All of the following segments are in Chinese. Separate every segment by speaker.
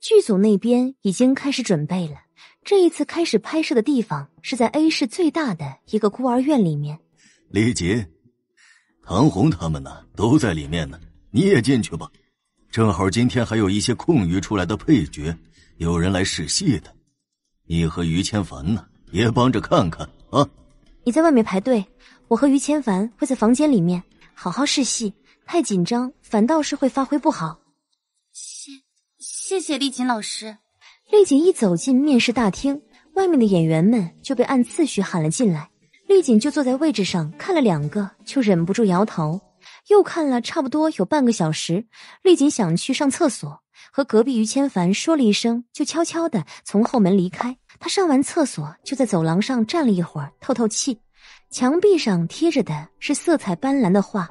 Speaker 1: 剧组那边已经开始准备了。这一次开始拍摄的地方是在 A 市最大的一个孤儿院里面。李杰、唐红他们呢，都在里面呢。你也进去吧，正好今天还有一些空余出来的配角，有人来试戏的。你和于千凡呢，也帮着看看啊。你在外面排队，我和于千凡会在房间里面好好试戏。太紧张反倒是会发挥不好。谢谢丽锦老师。丽锦一走进面试大厅，外面的演员们就被按次序喊了进来。丽锦就坐在位置上看了两个，就忍不住摇头，又看了差不多有半个小时。丽锦想去上厕所，和隔壁于千帆说了一声，就悄悄的从后门离开。她上完厕所，就在走廊上站了一会儿透透气。墙壁上贴着的是色彩斑斓的画，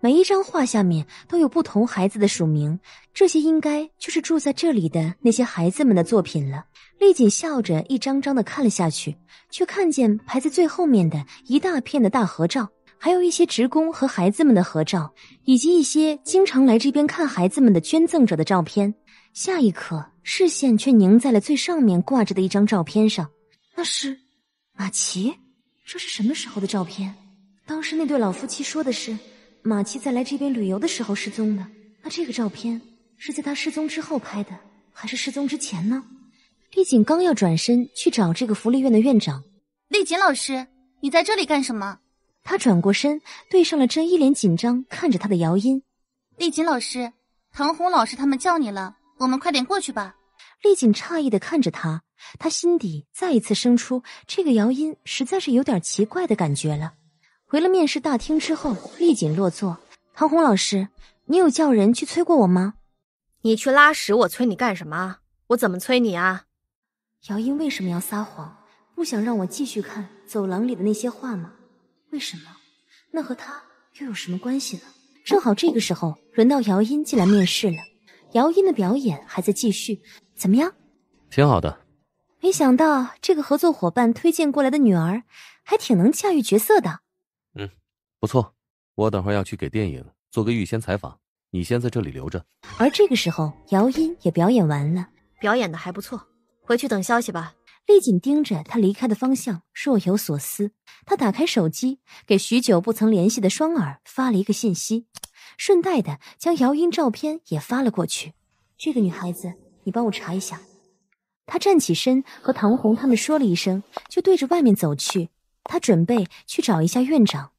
Speaker 1: 每一张画下面都有不同孩子的署名。这些应该就是住在这里的那些孩子们的作品了。丽锦笑着一张张的看了下去，却看见排在最后面的一大片的大合照，还有一些职工和孩子们的合照，以及一些经常来这边看孩子们的捐赠者的照片。下一刻，视线却凝在了最上面挂着的一张照片上，那是马奇。这是什么时候的照片？当时那对老夫妻说的是马七在来这边旅游的时候失踪的。那这个照片是在他失踪之后拍的，还是失踪之前呢？丽锦刚要转身去找这个福利院的院长，丽锦老师，你在这里干什么？他转过身，对上了真一脸紧张看着他的姚音。丽锦老师，唐红老师他们叫你了，我们快点过去吧。丽锦诧异的看着他。他心底再一次生出这个姚音实在是有点奇怪的感觉了。回了面试大厅之后，立即落座。唐红老师，你有叫人去催过我吗？你去拉屎，我催你干什么？我怎么催你啊？姚音为什么要撒谎？不想让我继续看走廊里的那些画吗？为什么？那和他又有什么关系呢？正好这个时候，轮到姚音进来面试了。姚音的表演还在继续。怎么样？挺好的。没想到这个合作伙伴推荐过来的女儿，还挺能驾驭角色的。嗯，不错。我等会要去给电影做个预先采访，你先在这里留着。而这个时候，姚音也表演完了，表演的还不错。回去等消息吧。丽锦盯着他离开的方向，若有所思。她打开手机，给许久不曾联系的双儿发了一个信息，顺带的将姚音照片也发了过去。这个女孩子，你帮我查一下。他站起身，和唐红他们说了一声，就对着外面走去。他准备去找一下院长。